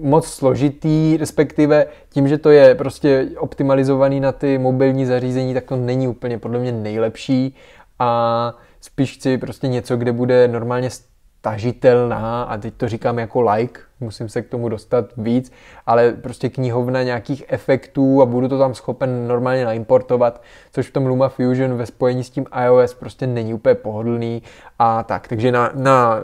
moc složitý, respektive tím, že to je prostě optimalizovaný na ty mobilní zařízení, tak to není úplně podle mě nejlepší a spíš chci prostě něco, kde bude normálně stažitelná, a teď to říkám jako like, musím se k tomu dostat víc, ale prostě knihovna nějakých efektů a budu to tam schopen normálně naimportovat, což v tom Luma Fusion ve spojení s tím iOS prostě není úplně pohodlný a tak. Takže na, na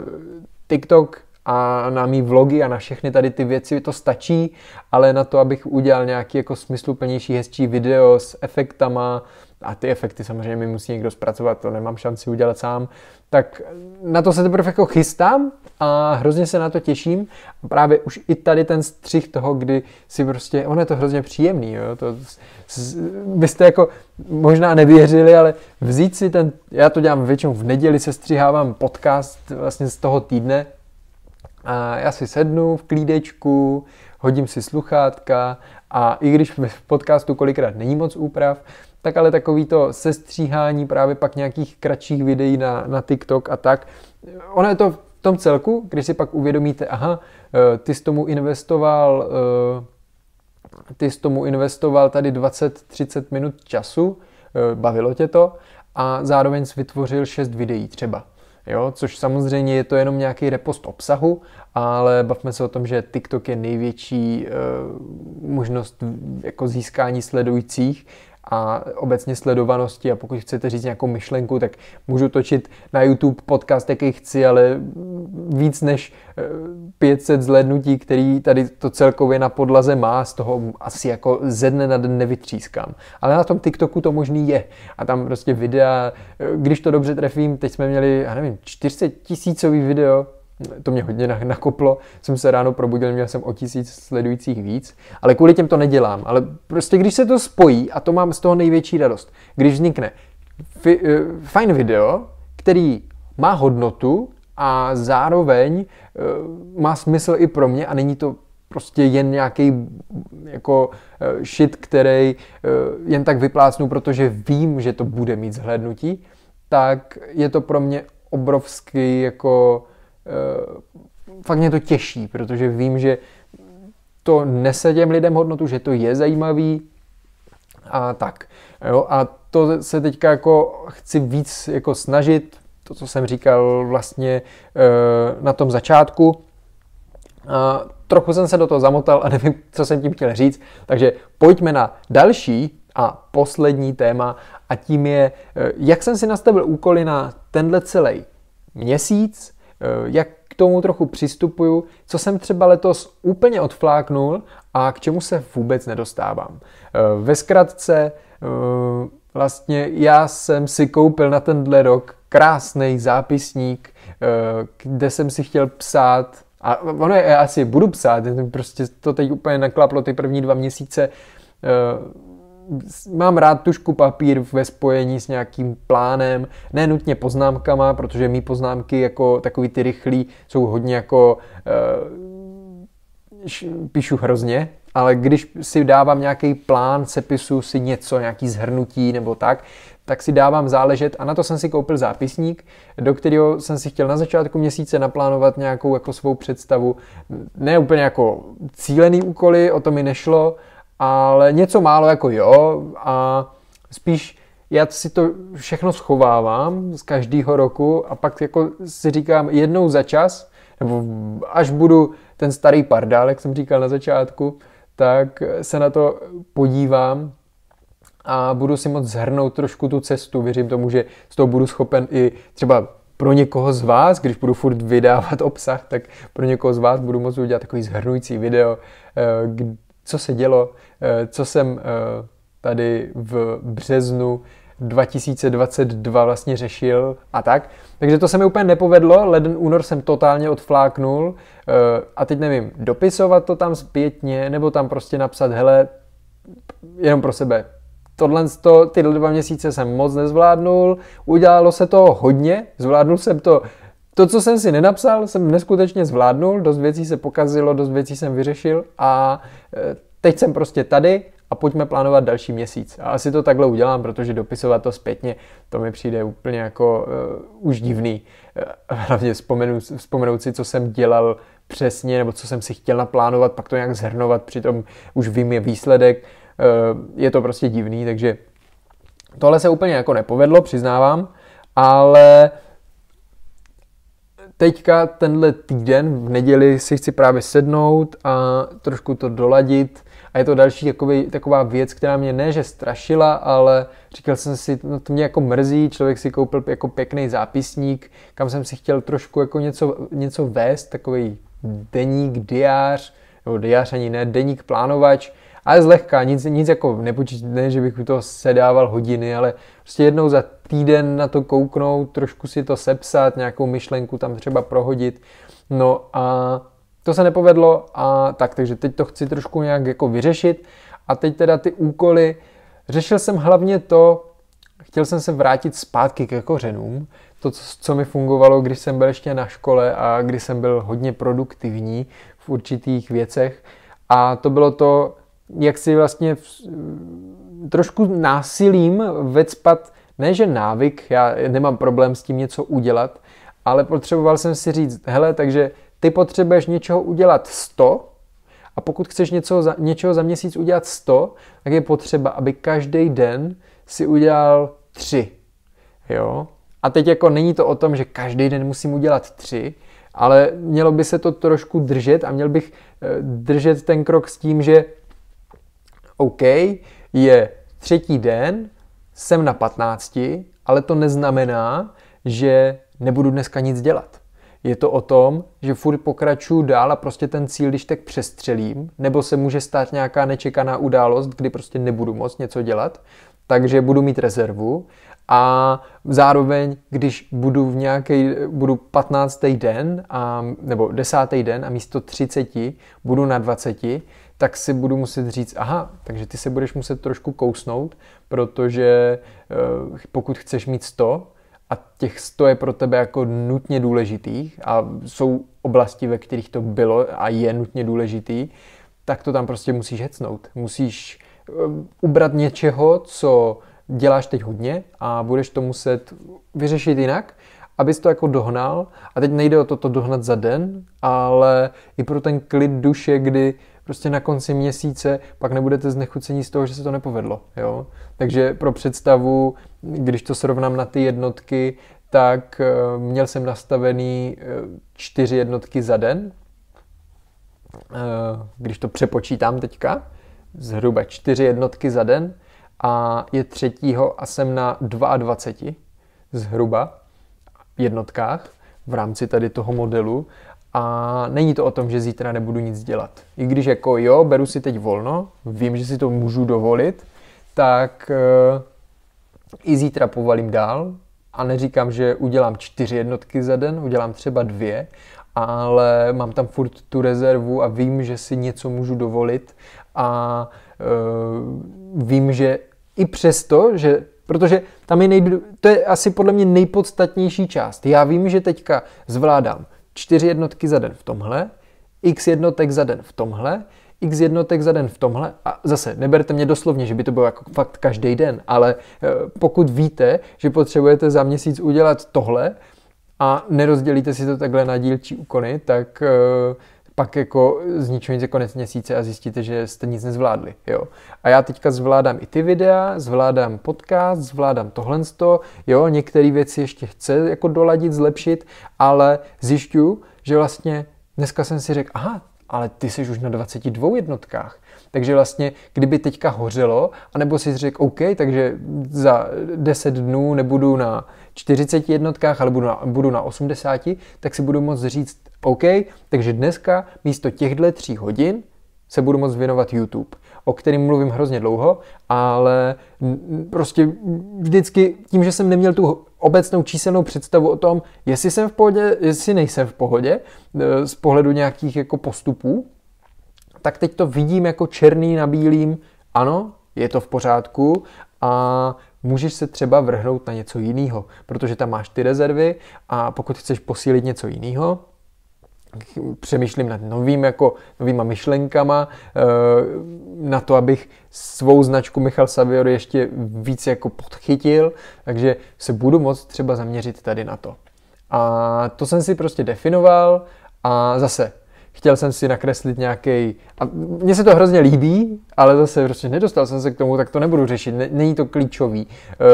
TikTok a na mý vlogy a na všechny tady ty věci to stačí, ale na to, abych udělal nějaký jako smysluplnější, hezčí video s efektama, a ty efekty samozřejmě mi musí někdo zpracovat, to nemám šanci udělat sám, tak na to se teprve jako chystám a hrozně se na to těším. A právě už i tady ten střih toho, kdy si prostě, on je to hrozně příjemný, jo? To, byste jako možná nevěřili, ale vzít si ten, já to dělám většinou v neděli, se střihávám podcast vlastně z toho týdne, a já si sednu v klídečku, hodím si sluchátka a i když v podcastu kolikrát není moc úprav, tak ale takový to sestříhání právě pak nějakých kratších videí na, na TikTok a tak. Ono je to v tom celku, když si pak uvědomíte, aha, eh, ty jsi tomu investoval, eh, ty jsi tomu investoval tady 20-30 minut času, eh, bavilo tě to, a zároveň jsi vytvořil 6 videí třeba. Jo, což samozřejmě je to jenom nějaký repost obsahu, ale bavme se o tom, že TikTok je největší e, možnost jako získání sledujících a obecně sledovanosti a pokud chcete říct nějakou myšlenku, tak můžu točit na YouTube podcast, jaký chci, ale víc než 500 eh, zhlednutí, který tady to celkově na podlaze má, z toho asi jako ze dne na den nevytřískám. Ale na tom TikToku to možný je a tam prostě videa, eh, když to dobře trefím, teď jsme měli, já nevím, 40 tisícový video, to mě hodně nakoplo, jsem se ráno probudil, měl jsem o tisíc sledujících víc, ale kvůli těm to nedělám, ale prostě když se to spojí a to mám z toho největší radost, když vznikne fi, eh, fajn video, který má hodnotu a zároveň eh, má smysl i pro mě a není to prostě jen nějaký jako eh, shit, který jen tak vyplácnu, protože vím, že to bude mít zhlédnutí, tak je to pro mě obrovský jako Eh, fakt mě to těší, protože vím, že to nese těm lidem hodnotu, že to je zajímavý a tak. Jo, a to se teďka jako chci víc jako snažit, to, co jsem říkal vlastně eh, na tom začátku. A trochu jsem se do toho zamotal a nevím, co jsem tím chtěl říct, takže pojďme na další a poslední téma a tím je, eh, jak jsem si nastavil úkoly na tenhle celý měsíc, Eh, jak k tomu trochu přistupuju, co jsem třeba letos úplně odfláknul a k čemu se vůbec nedostávám. Eh, ve zkratce, eh, vlastně já jsem si koupil na tenhle rok krásný zápisník, kde jsem si chtěl psát a ono je, já asi budu psát, prostě to teď úplně naklaplo ty první dva měsíce, mám rád tušku papír ve spojení s nějakým plánem, ne nutně poznámkama, protože mý poznámky jako takový ty rychlí jsou hodně jako uh, píšu hrozně, ale když si dávám nějaký plán, sepisu si něco, nějaký zhrnutí nebo tak, tak si dávám záležet a na to jsem si koupil zápisník, do kterého jsem si chtěl na začátku měsíce naplánovat nějakou jako svou představu. Ne úplně jako cílený úkoly, o to mi nešlo, ale něco málo jako jo a spíš já si to všechno schovávám z každého roku a pak jako si říkám jednou za čas, nebo až budu ten starý pardál, jak jsem říkal na začátku, tak se na to podívám a budu si moc zhrnout trošku tu cestu. Věřím tomu, že z toho budu schopen i třeba pro někoho z vás, když budu furt vydávat obsah, tak pro někoho z vás budu moct udělat takový zhrnující video, eh, co se dělo, eh, co jsem eh, tady v březnu 2022 vlastně řešil a tak. Takže to se mi úplně nepovedlo, leden, únor jsem totálně odfláknul eh, a teď nevím, dopisovat to tam zpětně nebo tam prostě napsat, hele, jenom pro sebe. Tohle, to, tyhle dva měsíce jsem moc nezvládnul, udělalo se to hodně, zvládnul jsem to to, co jsem si nenapsal, jsem neskutečně zvládnul, dost věcí se pokazilo, dost věcí jsem vyřešil a e, teď jsem prostě tady a pojďme plánovat další měsíc. A asi to takhle udělám, protože dopisovat to zpětně, to mi přijde úplně jako uh, už divný. Uh, hlavně vzpomenu, vzpomenout si, co jsem dělal přesně, nebo co jsem si chtěl naplánovat, pak to nějak zhrnovat, přitom už vím je výsledek, uh, je to prostě divný, takže tohle se úplně jako nepovedlo, přiznávám, ale uh, teďka tenhle týden v neděli si chci právě sednout a trošku to doladit. A je to další jakoby, taková věc, která mě ne, že strašila, ale říkal jsem si, no to mě jako mrzí, člověk si koupil jako pěkný zápisník, kam jsem si chtěl trošku jako něco, něco vést, takový deník, diář, nebo diář ani ne, deník plánovač, ale zlehka, nic, nic jako ne, že bych u toho sedával hodiny, ale prostě jednou za týden na to kouknout, trošku si to sepsat, nějakou myšlenku tam třeba prohodit. No a to se nepovedlo a tak, takže teď to chci trošku nějak jako vyřešit. A teď teda ty úkoly, řešil jsem hlavně to, chtěl jsem se vrátit zpátky ke kořenům, to, co mi fungovalo, když jsem byl ještě na škole a když jsem byl hodně produktivní v určitých věcech. A to bylo to, jak si vlastně v, trošku násilím vecpat, ne že návyk, já nemám problém s tím něco udělat, ale potřeboval jsem si říct, hele, takže ty potřebuješ něčeho udělat 100 a pokud chceš něco za, něčeho za měsíc udělat 100, tak je potřeba, aby každý den si udělal 3. Jo? A teď jako není to o tom, že každý den musím udělat 3, ale mělo by se to trošku držet a měl bych eh, držet ten krok s tím, že OK, je třetí den, jsem na 15, ale to neznamená, že nebudu dneska nic dělat. Je to o tom, že furt pokračuju dál a prostě ten cíl, když tak přestřelím, nebo se může stát nějaká nečekaná událost, kdy prostě nebudu moc něco dělat, takže budu mít rezervu a zároveň, když budu v nějaký, budu 15. den, a, nebo 10. den a místo 30 budu na 20, tak si budu muset říct, aha, takže ty se budeš muset trošku kousnout, protože eh, pokud chceš mít 100 a těch 100 je pro tebe jako nutně důležitých a jsou oblasti, ve kterých to bylo a je nutně důležitý, tak to tam prostě musíš hecnout. Musíš eh, ubrat něčeho, co děláš teď hodně a budeš to muset vyřešit jinak, abys to jako dohnal. A teď nejde o to, to dohnat za den, ale i pro ten klid duše, kdy prostě na konci měsíce pak nebudete znechucení z toho, že se to nepovedlo. Jo? Takže pro představu, když to srovnám na ty jednotky, tak eh, měl jsem nastavený eh, čtyři jednotky za den, eh, když to přepočítám teďka, zhruba čtyři jednotky za den a je třetího a jsem na 22 zhruba jednotkách v rámci tady toho modelu a není to o tom, že zítra nebudu nic dělat. I když jako jo, beru si teď volno, vím, že si to můžu dovolit, tak eh, i zítra povalím dál a neříkám, že udělám čtyři jednotky za den, udělám třeba dvě, ale mám tam furt tu rezervu a vím, že si něco můžu dovolit a uh, vím, že i přesto, že protože tam je nejdu, to je asi podle mě nejpodstatnější část. Já vím, že teďka zvládám 4 jednotky za den v tomhle, x jednotek za den v tomhle, x jednotek za den v tomhle. A zase, neberte mě doslovně, že by to bylo jako fakt každý den, ale eh, pokud víte, že potřebujete za měsíc udělat tohle a nerozdělíte si to takhle na dílčí úkony, tak eh, pak jako z ničeho nic konec měsíce a zjistíte, že jste nic nezvládli. Jo. A já teďka zvládám i ty videa, zvládám podcast, zvládám tohle, jo, některé věci ještě chce jako doladit, zlepšit, ale zjišťu, že vlastně dneska jsem si řekl, aha, ale ty jsi už na 22 jednotkách. Takže vlastně, kdyby teďka hořelo, anebo si řekl, OK, takže za 10 dnů nebudu na 40 jednotkách, ale budu na, budu na 80, tak si budu moct říct, OK, takže dneska místo těchto tří hodin se budu moc věnovat YouTube, o kterým mluvím hrozně dlouho, ale prostě vždycky tím, že jsem neměl tu obecnou číselnou představu o tom, jestli jsem v pohodě, jestli nejsem v pohodě, e, z pohledu nějakých jako postupů, tak teď to vidím jako černý na bílým, ano, je to v pořádku a můžeš se třeba vrhnout na něco jiného, protože tam máš ty rezervy a pokud chceš posílit něco jiného, přemýšlím nad novým, jako novýma myšlenkama, eh, na to, abych svou značku Michal Savior ještě víc jako podchytil, takže se budu moc třeba zaměřit tady na to. A to jsem si prostě definoval a zase chtěl jsem si nakreslit nějaký. A mně se to hrozně líbí, ale zase prostě nedostal jsem se k tomu, tak to nebudu řešit, není to klíčový.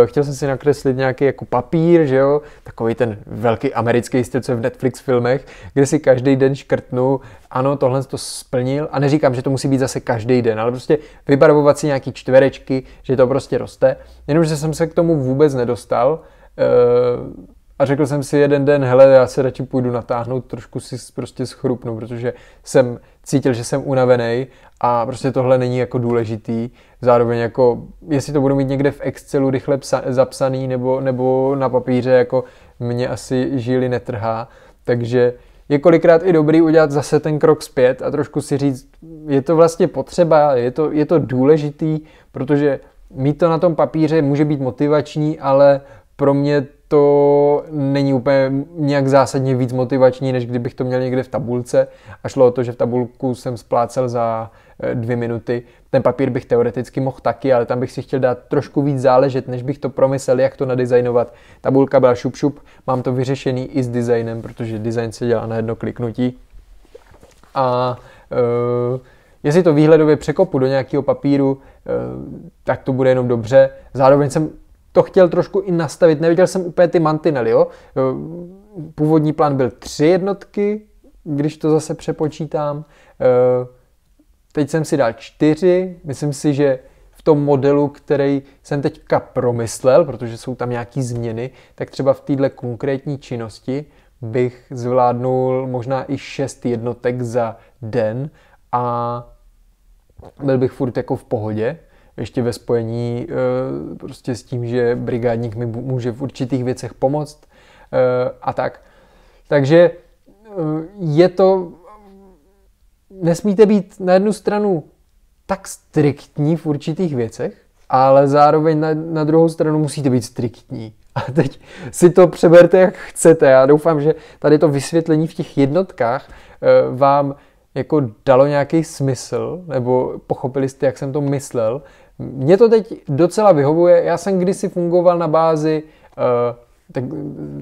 Eh, chtěl jsem si nakreslit nějaký jako papír, že jo, takový ten velký americký styl, co je v Netflix filmech, kde si každý den škrtnu, ano, tohle to splnil a neříkám, že to musí být zase každý den, ale prostě vybarvovat si nějaký čtverečky, že to prostě roste. Jenomže jsem se k tomu vůbec nedostal. Uh, a řekl jsem si jeden den, hele, já se radši půjdu natáhnout, trošku si prostě schrupnu, protože jsem cítil, že jsem unavený a prostě tohle není jako důležitý. Zároveň jako, jestli to budu mít někde v Excelu rychle psa- zapsaný nebo, nebo na papíře, jako mě asi žíly netrhá. Takže je kolikrát i dobrý udělat zase ten krok zpět a trošku si říct, je to vlastně potřeba, je to, je to důležitý, protože mít to na tom papíře může být motivační, ale pro mě to není úplně nějak zásadně víc motivační, než kdybych to měl někde v tabulce a šlo o to, že v tabulku jsem splácel za eh, dvě minuty. Ten papír bych teoreticky mohl taky, ale tam bych si chtěl dát trošku víc záležet, než bych to promyslel, jak to nadizajnovat. Tabulka byla šup, šup mám to vyřešený i s designem, protože design se dělá na jedno kliknutí. A e, jestli to výhledově překopu do nějakého papíru, eh, tak to bude jenom dobře. Zároveň jsem to chtěl trošku i nastavit. Neviděl jsem úplně ty mantinely, jo. E, původní plán byl tři jednotky, když to zase přepočítám. E, teď jsem si dal čtyři, myslím si, že v tom modelu, který jsem teďka promyslel, protože jsou tam nějaké změny, tak třeba v této konkrétní činnosti bych zvládnul možná i šest jednotek za den a byl bych furt jako v pohodě ještě ve spojení eh, prostě s tím, že brigádník mi může v určitých věcech pomoct eh, a tak. Takže eh, je to... Nesmíte být na jednu stranu tak striktní v určitých věcech, ale zároveň na, na druhou stranu musíte být striktní. A teď si to přeberte, jak chcete. Já doufám, že tady to vysvětlení v těch jednotkách vám jako dalo nějaký smysl, nebo pochopili jste, jak jsem to myslel, mně to teď docela vyhovuje. Já jsem kdysi fungoval na bázi, eh, tak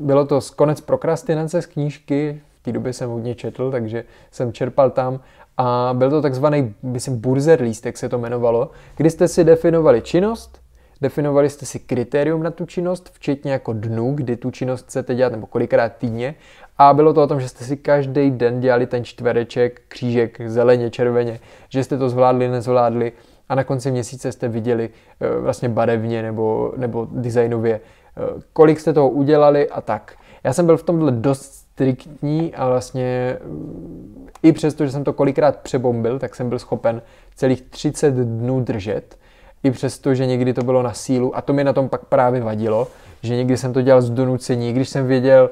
bylo to z konec prokrastinace z knížky, v té době jsem hodně četl, takže jsem čerpal tam a byl to takzvaný, myslím, burzer jak se to jmenovalo, kdy jste si definovali činnost, definovali jste si kritérium na tu činnost, včetně jako dnu, kdy tu činnost chcete dělat, nebo kolikrát týdně. A bylo to o tom, že jste si každý den dělali ten čtvereček, křížek, zeleně, červeně, že jste to zvládli, nezvládli, a na konci měsíce jste viděli eh, vlastně barevně nebo, nebo designově, eh, kolik jste toho udělali a tak. Já jsem byl v tomhle dost striktní a vlastně mm, i přesto, že jsem to kolikrát přebombil, tak jsem byl schopen celých 30 dnů držet. I přesto, že někdy to bylo na sílu a to mi na tom pak právě vadilo, že někdy jsem to dělal z donucení, když jsem věděl,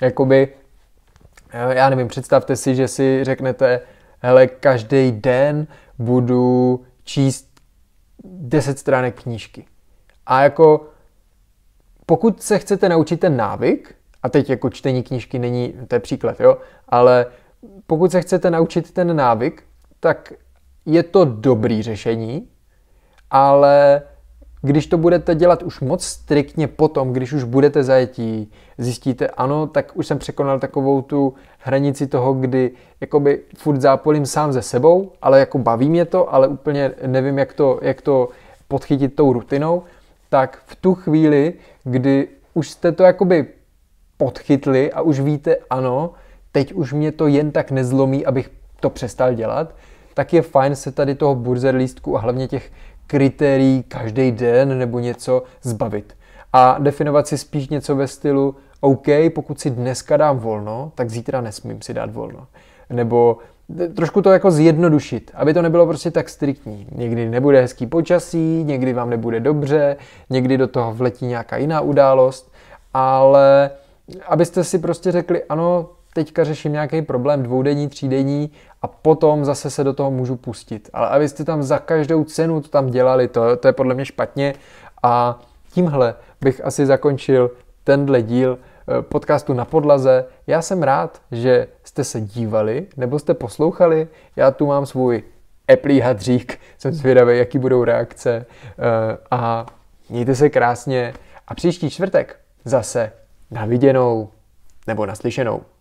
jakoby, eh, já nevím, představte si, že si řeknete, hele, každý den budu číst 10 stránek knížky. A jako pokud se chcete naučit ten návyk, a teď jako čtení knížky není, to je příklad, jo, ale pokud se chcete naučit ten návyk, tak je to dobrý řešení, ale když to budete dělat už moc striktně potom, když už budete zajetí, zjistíte, ano, tak už jsem překonal takovou tu hranici toho, kdy jakoby furt zápolím sám ze sebou, ale jako baví mě to, ale úplně nevím, jak to, jak to podchytit tou rutinou, tak v tu chvíli, kdy už jste to jakoby podchytli a už víte, ano, teď už mě to jen tak nezlomí, abych to přestal dělat, tak je fajn se tady toho burzer lístku a hlavně těch kritérií každý den nebo něco zbavit. A definovat si spíš něco ve stylu OK, pokud si dneska dám volno, tak zítra nesmím si dát volno. Nebo trošku to jako zjednodušit, aby to nebylo prostě tak striktní. Někdy nebude hezký počasí, někdy vám nebude dobře, někdy do toho vletí nějaká jiná událost, ale abyste si prostě řekli, ano, teďka řeším nějaký problém dvoudenní, třídenní a potom zase se do toho můžu pustit. Ale abyste tam za každou cenu to tam dělali, to, to je podle mě špatně a tímhle bych asi zakončil tenhle díl eh, podcastu na podlaze. Já jsem rád, že jste se dívali nebo jste poslouchali. Já tu mám svůj Apple hadřík, jsem zvědavý, jaký budou reakce eh, a mějte se krásně a příští čtvrtek zase na viděnou nebo naslyšenou.